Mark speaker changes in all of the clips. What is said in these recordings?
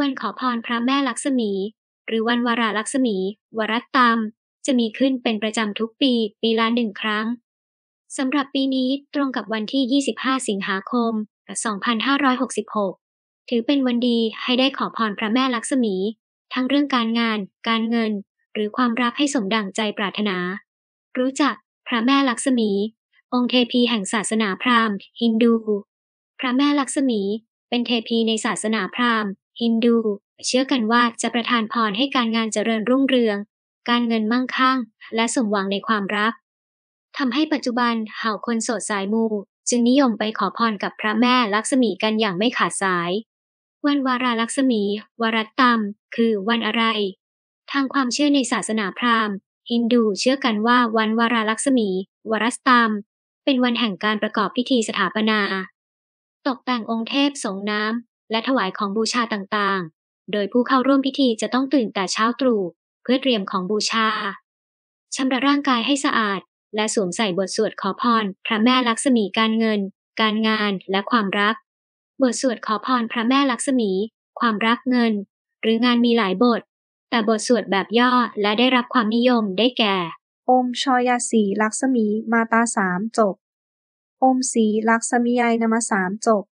Speaker 1: วันขอพรพระแม่ลักษมี หรือวันวราลักษมี วรัตตามจะมีขึ้นเป็นประจำทุกปีปีละหนึ่งครั้งสำหรับปีนี้ตรงกับวันที่ 25 สิงหาคม 2566 ถือเป็นวันดีให้ได้ขอพรพระแม่ลักษมี ทั้งเรื่องการงาน การเงิน หรือความรักให้สมดังใจปรารถนา รู้จักพระแม่ลักษมี องค์เทพีแห่งศาสนาพราหมณ์ฮินดู พระแม่ลักษมี เป็นเทพีในศาสนาพราหมณ์ฮินดูเชื่อกันว่าจะประทานพรให้การงานเจริญรุ่งเรือง การเงินมั่งคั่ง และสมหวังในความรักทำให้ปัจจุบันเห่าคนโสดสายมูจึงนิยมไปขอพรกับพระแม่ลักษมีกันอย่างไม่ขาดสาย วันวาราลักษมี วรัตตมคือวันอะไร ทางความเชื่อในศาสนาพราหมณ์ฮินดูเชื่อกันว่าวันวาราลักษมี วรัตตามเป็นวันแห่งการประกอบพิธีสถาปนา ตกแต่งองค์เทพสงน้ำและถวายของบูชาต่างๆ โดยผู้เข้าร่วมพิธีจะต้องตื่นแต่เช้าตรู่เพื่อเตรียมของบูชา ชำระร่างกายให้สะอาด และสวมใส่บทสวดขอพร พระแม่ ลักษมีการเงิน การงาน และความรัก บทสวดขอพรพระแม่ลักษมี ความรักเงิน หรืองานมีหลายบท แต่บทสวดแบบย่อและได้รับความนิยมได้
Speaker 2: แก่อมชอยาสีลักษมี มาตาสามจบ อมสี ลักษมียายนามสามจบ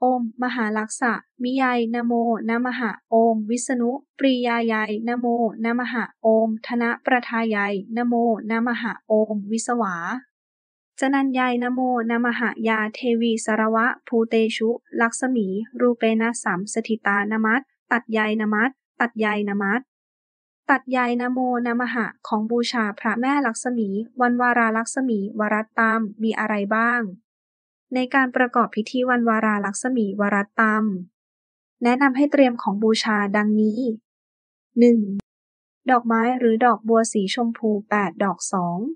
Speaker 2: โอมมหาลักษะมิยายนโมนมหะโอมวิษณุปริยายายนโมนมหะโอมธนะประทายายนโมนมหะโอมวิสวาจนันยายนโมนมหะยา เทวี สรวะ ภูเตชุลักษมีรูเปนะสามสถิตานมัตตัดยายนมัตตัดยายนมัตตัดยายนโมนมหะของบูชาพระแม่ลักษมี วันวาราลักษมี วรัตตามมีอะไรบ้างในการประกอบพิธีวันวาราลักษมีวรัตตามแนะนำให้เตรียมของบูชาดังนี้ 1. ดอกไม้หรือดอกบัวสีชมพู 8 ดอก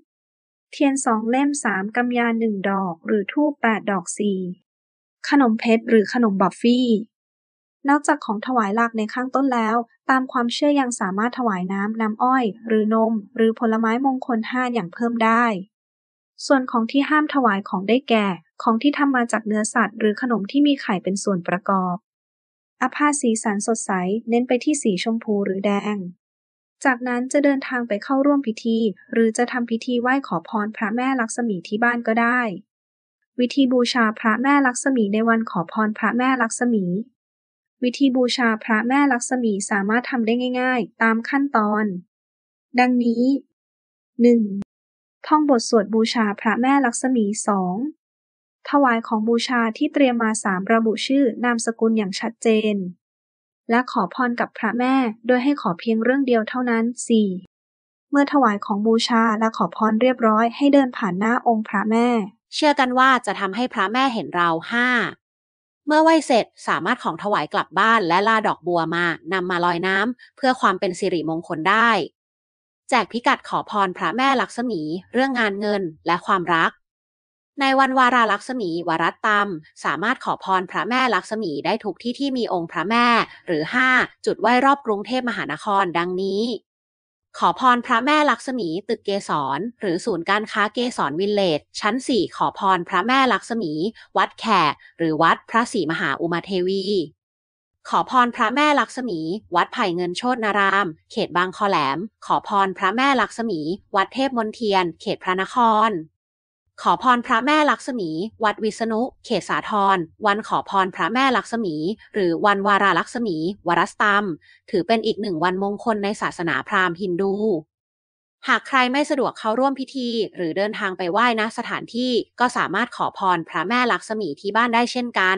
Speaker 2: 2 เทียนสองเล่ม 3กำยาหนึ่งดอก หรือทูบ8ดอก 4 ขนมเพชร หรือขนมบัฟฟี่ นอกจากของถวายหลักในข้างต้นแล้ว ตามความเชื่อยังสามารถถวายน้ำน้ำอ้อยหรือนม หรือผลไม้มงคลห้าอย่างเพิ่มได้ส่วนของที่ห้ามถวายของได้แก่ของที่ทำมาจากเนื้อสัตว์ หรือขนมที่มีไข่เป็นส่วนประกอบอาภาสีสันสดใสเน้นไปที่สีชมพูหรือแดง จากนั้นจะเดินทางไปเข้าร่วมพิธีหรือจะทำพิธีไหว้ขอพรพระแม่ลักษมีที่บ้านก็ได้ วิธีบูชาพระแม่ลักษมีในวันขอพรพระแม่ลักษมี วิธีบูชาพระแม่ลักษมีสามารถทำได้ง่าย ๆ ตามขั้นตอน ดังนี้ 1. ท่องบทสวดบูชาพระแม่ลักษมีสอง ถวายของบูชาที่เตรียมมาสามระบุชื่อนามสกุลอย่างชัดเจน และขอพรกับพระแม่ โดยให้ขอเพียงเรื่องเดียวเท่านั้น 4. เมื่อถวายของบูชาและขอพรเรียบร้อยให้เดินผ่านหน้าองค์พระแม่
Speaker 3: เชื่อกันว่าจะทำให้พระแม่เห็นเราห้าเมื่อไหว้เสร็จสามารถของถวายกลับบ้านและล่าดอกบัวมานำมาลอยน้ำเพื่อความเป็นสิริมงคลได้จกพิกัดขอพรพระแม่ลักษมีเรื่องงานเงินและความรัก ในวันวาราลักษมีวรัตตมสามารถขอพรพระแม่ลักษมีได้ทุกที่ที่มีองค์พระแม่หรือ5จุดไหว้รอบกรุงเทพมหานครดังนี้ ขอพรพระแม่ลักษมี ตึกเกษรหรือศูนย์การค้าเกษรวิลเลจชั้น4ขอพรพระแม่ลักษมี วัดแขกหรือวัดพระศรีมหาอุมาเทวีขอพรพระแม่ลักษมี วัดไผ่เงินโชตนาราม เขตบางคอแหลม ขอพรพระแม่ลักษมี วัดเทพมนเทียน เขตพระนคร ขอพรพระแม่ลักษมี วัดวิษณุ เขตสาทรวันขอพรพระแม่ลักษมี หรือวันวาราลักษมี วรสตัมถือเป็นอีกหนึ่งวันมงคลในศาสนาพราหมณ์ฮินดู หากใครไม่สะดวกเข้าร่วมพิธี หรือเดินทางไปไหว้ณสถานที่ก็สามารถขอพรพระแม่ลักษมีที่บ้านได้เช่นกัน